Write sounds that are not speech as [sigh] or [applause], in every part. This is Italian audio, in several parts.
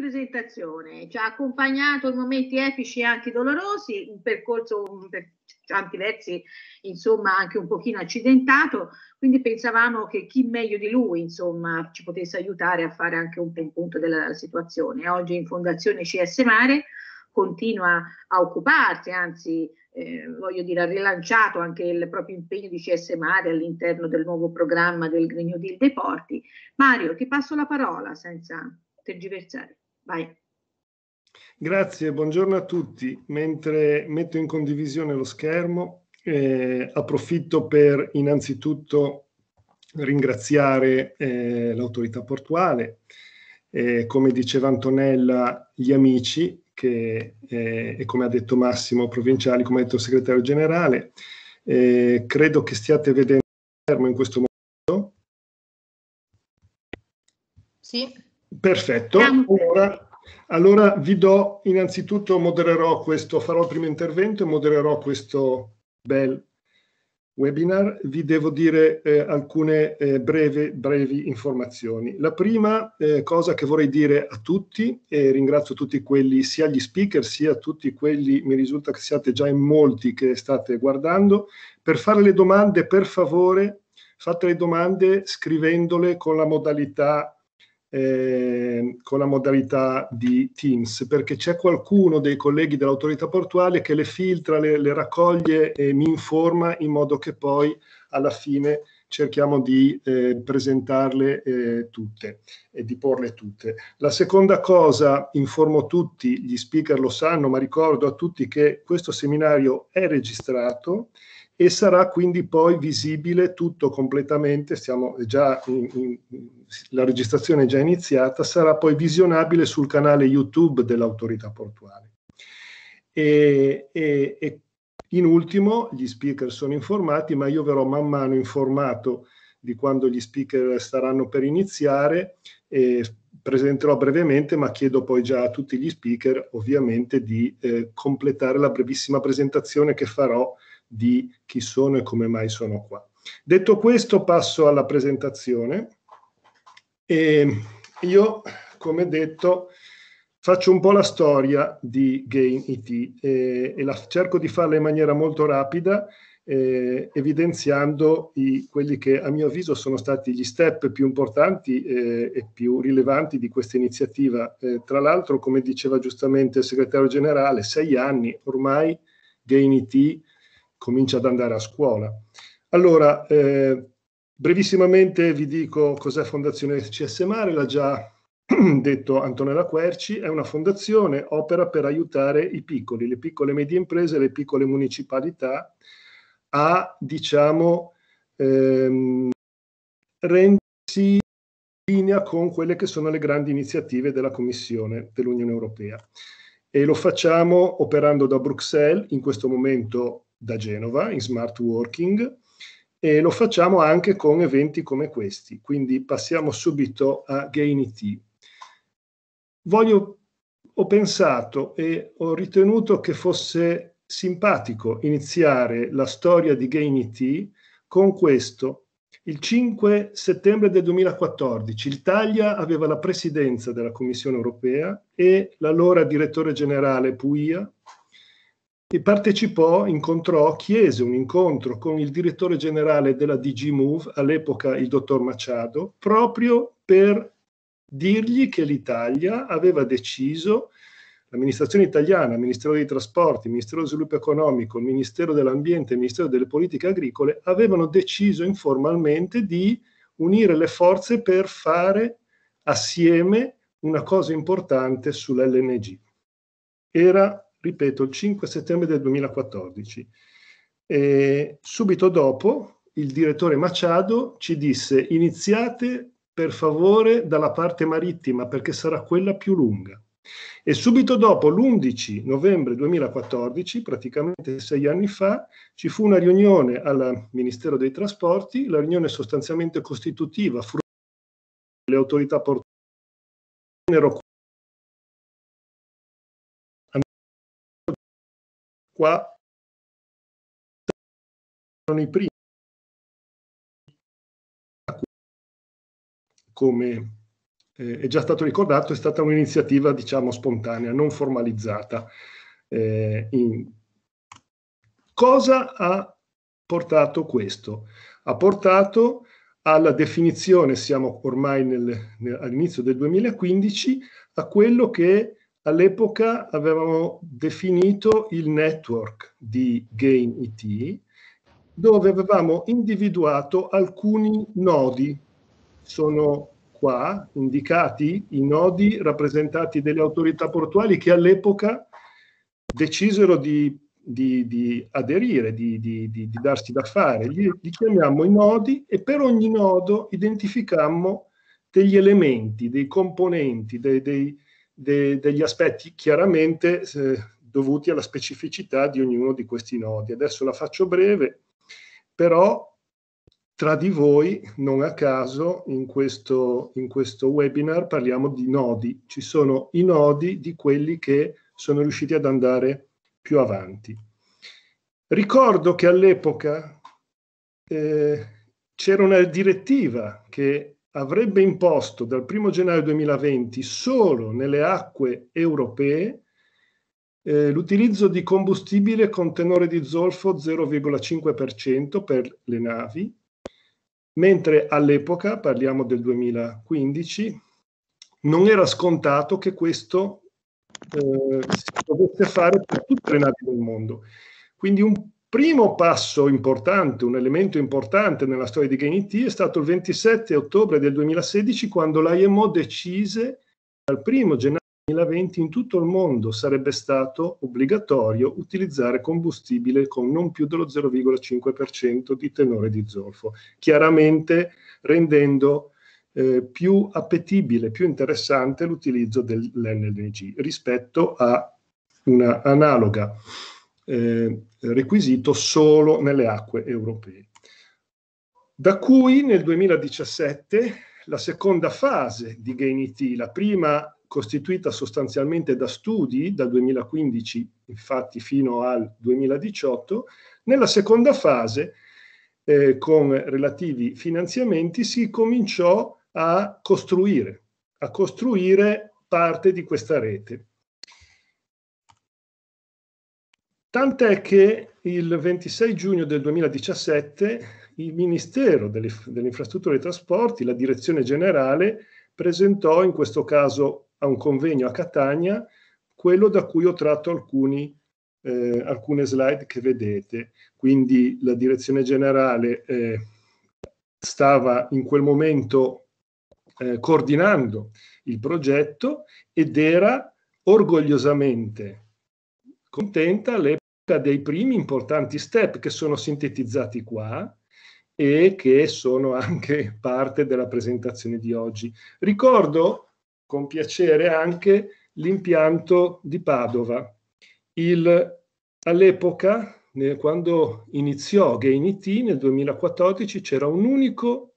presentazione, ci ha accompagnato in momenti epici e anche dolorosi, un percorso per tanti versi insomma anche un pochino accidentato, quindi pensavamo che chi meglio di lui insomma ci potesse aiutare a fare anche un punto della situazione. Oggi in Fondazione CS Mare continua a occuparsi, anzi eh, voglio dire, ha rilanciato anche il proprio impegno di CS Mare all'interno del nuovo programma del Green New Deal dei porti. Mario, ti passo la parola senza tergiversare. Vai. Grazie, buongiorno a tutti. Mentre metto in condivisione lo schermo, eh, approfitto per innanzitutto ringraziare eh, l'autorità portuale, eh, come diceva Antonella, gli amici che, eh, e come ha detto Massimo Provinciali, come ha detto il segretario generale. Eh, credo che stiate vedendo in questo momento. Sì. Perfetto, allora, allora, vi do innanzitutto, modererò questo, farò il primo intervento e modererò questo bel webinar. Vi devo dire eh, alcune eh, breve, brevi informazioni. La prima eh, cosa che vorrei dire a tutti, e ringrazio tutti quelli, sia gli speaker, sia tutti quelli, mi risulta che siate già in molti che state guardando, per fare le domande, per favore, fate le domande scrivendole con la modalità eh, con la modalità di Teams, perché c'è qualcuno dei colleghi dell'autorità portuale che le filtra, le, le raccoglie e mi informa in modo che poi alla fine cerchiamo di eh, presentarle eh, tutte e di porle tutte. La seconda cosa, informo tutti, gli speaker lo sanno, ma ricordo a tutti che questo seminario è registrato e sarà quindi poi visibile tutto completamente, stiamo già in, in, la registrazione è già iniziata, sarà poi visionabile sul canale YouTube dell'autorità portuale. E, e, e in ultimo, gli speaker sono informati, ma io verrò man mano informato di quando gli speaker staranno per iniziare e presenterò brevemente, ma chiedo poi già a tutti gli speaker ovviamente di eh, completare la brevissima presentazione che farò di chi sono e come mai sono qua. Detto questo passo alla presentazione e io, come detto, Faccio un po' la storia di Gain IT eh, e la, cerco di farla in maniera molto rapida, eh, evidenziando i, quelli che a mio avviso sono stati gli step più importanti eh, e più rilevanti di questa iniziativa. Eh, tra l'altro, come diceva giustamente il segretario generale, sei anni ormai Gain IT comincia ad andare a scuola. Allora, eh, brevissimamente vi dico cos'è Fondazione CSMare, l'ha già [clears throat] detto Antonella Querci, è una fondazione, opera per aiutare i piccoli, le piccole e medie imprese, le piccole municipalità a, diciamo, ehm, rendersi in linea con quelle che sono le grandi iniziative della Commissione dell'Unione Europea. E lo facciamo operando da Bruxelles, in questo momento da Genova, in smart working, e lo facciamo anche con eventi come questi. Quindi passiamo subito a Gainity voglio, ho pensato e ho ritenuto che fosse simpatico iniziare la storia di Gainity con questo. Il 5 settembre del 2014 l'Italia aveva la presidenza della Commissione europea e l'allora direttore generale Puia e partecipò, incontrò, chiese un incontro con il direttore generale della DG Move, all'epoca il dottor Machado, proprio per dirgli che l'Italia aveva deciso, l'amministrazione italiana, il Ministero dei Trasporti, il Ministero dello Sviluppo Economico, il Ministero dell'Ambiente, il Ministero delle Politiche Agricole, avevano deciso informalmente di unire le forze per fare assieme una cosa importante sull'LNG. Era, ripeto, il 5 settembre del 2014. E subito dopo il direttore Maciado ci disse iniziate per favore dalla parte marittima perché sarà quella più lunga. E subito dopo, l'11 novembre 2014, praticamente sei anni fa, ci fu una riunione al Ministero dei Trasporti, la riunione sostanzialmente costitutiva, frutto le autorità portuali, qua erano i primi come eh, è già stato ricordato, è stata un'iniziativa, diciamo, spontanea, non formalizzata. Eh, in... Cosa ha portato questo? Ha portato alla definizione, siamo ormai nel, nel, all'inizio del 2015, a quello che all'epoca avevamo definito il network di Game IT, dove avevamo individuato alcuni nodi sono qua indicati i nodi rappresentati delle autorità portuali che all'epoca decisero di, di, di aderire, di, di, darsi da fare. Li, li chiamiamo i nodi e per ogni nodo identificammo degli elementi, dei componenti, dei, dei, dei, degli aspetti chiaramente eh, dovuti alla specificità di ognuno di questi nodi. Adesso la faccio breve, però tra di voi, non a caso, in questo, in questo webinar parliamo di nodi. Ci sono i nodi di quelli che sono riusciti ad andare più avanti. Ricordo che all'epoca eh, c'era una direttiva che avrebbe imposto dal 1 gennaio 2020 solo nelle acque europee eh, l'utilizzo di combustibile con tenore di zolfo 0,5% per le navi mentre all'epoca, parliamo del 2015, non era scontato che questo eh, si potesse fare per tutte le navi del mondo. Quindi un primo passo importante, un elemento importante nella storia di GainIT è stato il 27 ottobre del 2016 quando l'IMO decise dal 1 gennaio 2020 in tutto il mondo sarebbe stato obbligatorio utilizzare combustibile con non più dello 0,5% di tenore di zolfo, chiaramente rendendo eh, più appetibile, più interessante l'utilizzo dell'NLG rispetto a una analoga eh, requisito solo nelle acque europee. Da cui nel 2017 la seconda fase di Gain IT, la prima costituita sostanzialmente da studi dal 2015 infatti fino al 2018, nella seconda fase eh, con relativi finanziamenti si cominciò a costruire, a costruire parte di questa rete. Tant'è che il 26 giugno del 2017 il Ministero delle, delle Infrastrutture e dei Trasporti, la Direzione Generale, presentò in questo caso a un convegno a Catania, quello da cui ho tratto alcuni, eh, alcune slide che vedete. Quindi la direzione generale eh, stava in quel momento eh, coordinando il progetto ed era orgogliosamente contenta all'epoca dei primi importanti step che sono sintetizzati qua e che sono anche [laughs] parte della presentazione di oggi. Ricordo con piacere anche l'impianto di Padova. Il, all'epoca, quando iniziò GainIT nel 2014, c'era un unico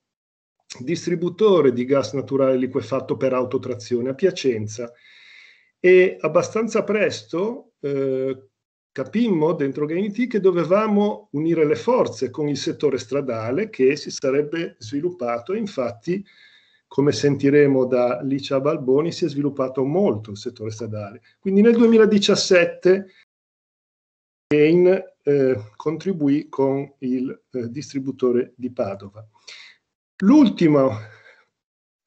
distributore di gas naturale liquefatto per autotrazione a Piacenza e abbastanza presto eh, capimmo dentro GainIT che dovevamo unire le forze con il settore stradale che si sarebbe sviluppato infatti come sentiremo da Licia Balboni, si è sviluppato molto il settore stradale. Quindi nel 2017 Gain eh, contribuì con il eh, distributore di Padova. L'ultimo,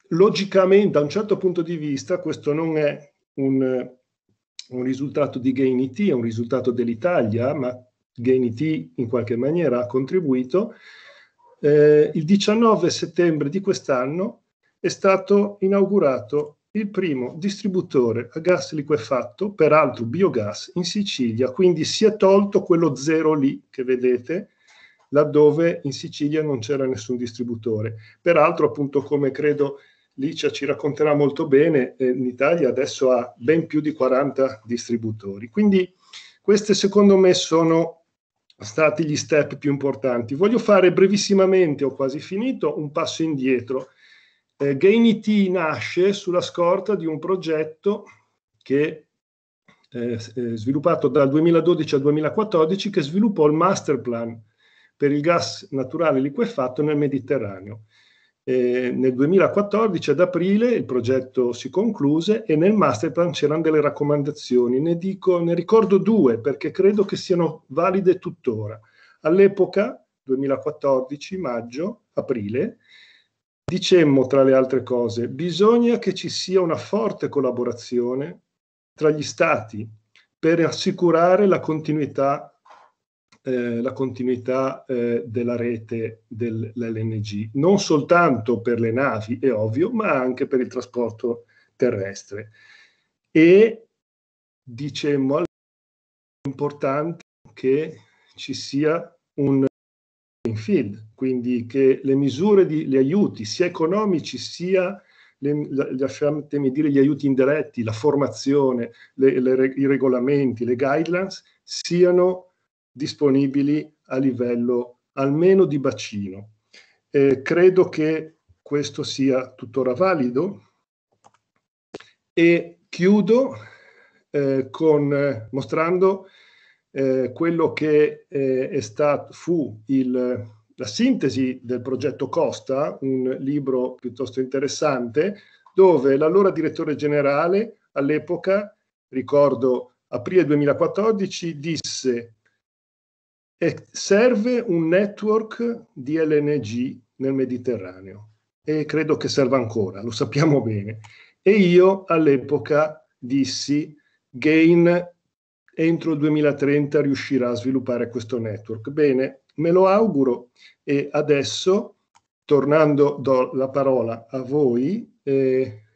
logicamente, da un certo punto di vista, questo non è un, un risultato di Gain IT, è un risultato dell'Italia, ma Gain IT in qualche maniera ha contribuito. Eh, il 19 settembre di quest'anno è stato inaugurato il primo distributore a gas liquefatto, peraltro biogas, in Sicilia, quindi si è tolto quello zero lì che vedete, laddove in Sicilia non c'era nessun distributore. Peraltro, appunto, come credo Licia ci racconterà molto bene, eh, in Italia adesso ha ben più di 40 distributori. Quindi questi secondo me sono stati gli step più importanti. Voglio fare brevissimamente, ho quasi finito, un passo indietro eh, Gainity nasce sulla scorta di un progetto che eh, eh sviluppato dal 2012 al 2014 che sviluppò il master plan per il gas naturale liquefatto nel Mediterraneo. Eh, nel 2014 ad aprile il progetto si concluse e nel master plan c'erano delle raccomandazioni, ne, dico, ne ricordo due perché credo che siano valide tuttora. All'epoca, 2014, maggio, aprile, Dicemmo, tra le altre cose, bisogna che ci sia una forte collaborazione tra gli Stati per assicurare la continuità eh, la continuità eh, della rete dell'LNG, non soltanto per le navi, è ovvio, ma anche per il trasporto terrestre. E dicemmo è importante che ci sia un field, quindi che le misure di gli aiuti, sia economici sia le, le, dire, gli aiuti indiretti, la formazione, le, le, i regolamenti, le guidelines, siano disponibili a livello almeno di bacino. Eh, credo che questo sia tuttora valido e chiudo eh, con, eh, mostrando eh, quello che eh, è stato, fu il, la sintesi del progetto Costa, un libro piuttosto interessante, dove l'allora direttore generale all'epoca, ricordo aprile 2014, disse serve un network di LNG nel Mediterraneo e credo che serva ancora, lo sappiamo bene. E io all'epoca dissi gain entro il 2030 riuscirà a sviluppare questo network. Bene, me lo auguro e adesso, tornando, do la parola a voi. Eh,